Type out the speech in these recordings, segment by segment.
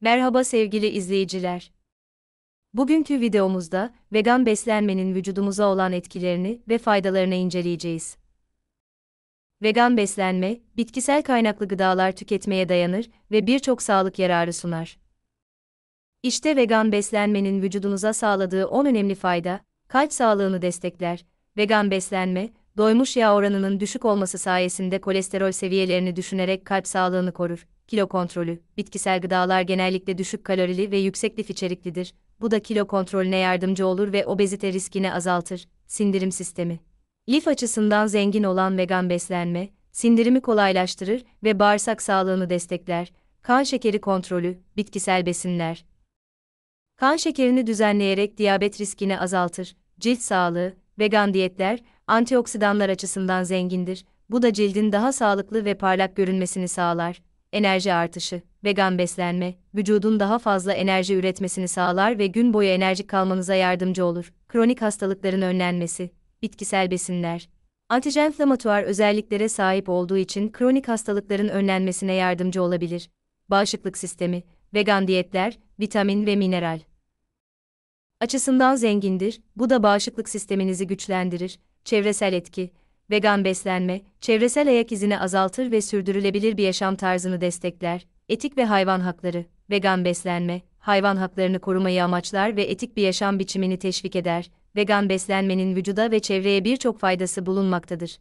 Merhaba sevgili izleyiciler. Bugünkü videomuzda vegan beslenmenin vücudumuza olan etkilerini ve faydalarını inceleyeceğiz. Vegan beslenme, bitkisel kaynaklı gıdalar tüketmeye dayanır ve birçok sağlık yararı sunar. İşte vegan beslenmenin vücudunuza sağladığı 10 önemli fayda, kalp sağlığını destekler. Vegan beslenme, doymuş yağ oranının düşük olması sayesinde kolesterol seviyelerini düşünerek kalp sağlığını korur kilo kontrolü, bitkisel gıdalar genellikle düşük kalorili ve yüksek lif içeriklidir. Bu da kilo kontrolüne yardımcı olur ve obezite riskini azaltır. Sindirim sistemi. Lif açısından zengin olan vegan beslenme, sindirimi kolaylaştırır ve bağırsak sağlığını destekler. Kan şekeri kontrolü, bitkisel besinler. Kan şekerini düzenleyerek diyabet riskini azaltır. Cilt sağlığı, vegan diyetler, antioksidanlar açısından zengindir. Bu da cildin daha sağlıklı ve parlak görünmesini sağlar enerji artışı, vegan beslenme, vücudun daha fazla enerji üretmesini sağlar ve gün boyu enerjik kalmanıza yardımcı olur. Kronik hastalıkların önlenmesi, bitkisel besinler, antijenflamatuar özelliklere sahip olduğu için kronik hastalıkların önlenmesine yardımcı olabilir. Bağışıklık sistemi, vegan diyetler, vitamin ve mineral açısından zengindir. Bu da bağışıklık sisteminizi güçlendirir. Çevresel etki, vegan beslenme, çevresel ayak izini azaltır ve sürdürülebilir bir yaşam tarzını destekler, etik ve hayvan hakları, vegan beslenme, hayvan haklarını korumayı amaçlar ve etik bir yaşam biçimini teşvik eder, vegan beslenmenin vücuda ve çevreye birçok faydası bulunmaktadır.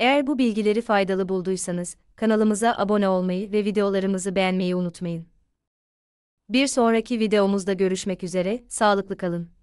Eğer bu bilgileri faydalı bulduysanız, kanalımıza abone olmayı ve videolarımızı beğenmeyi unutmayın. Bir sonraki videomuzda görüşmek üzere, sağlıklı kalın.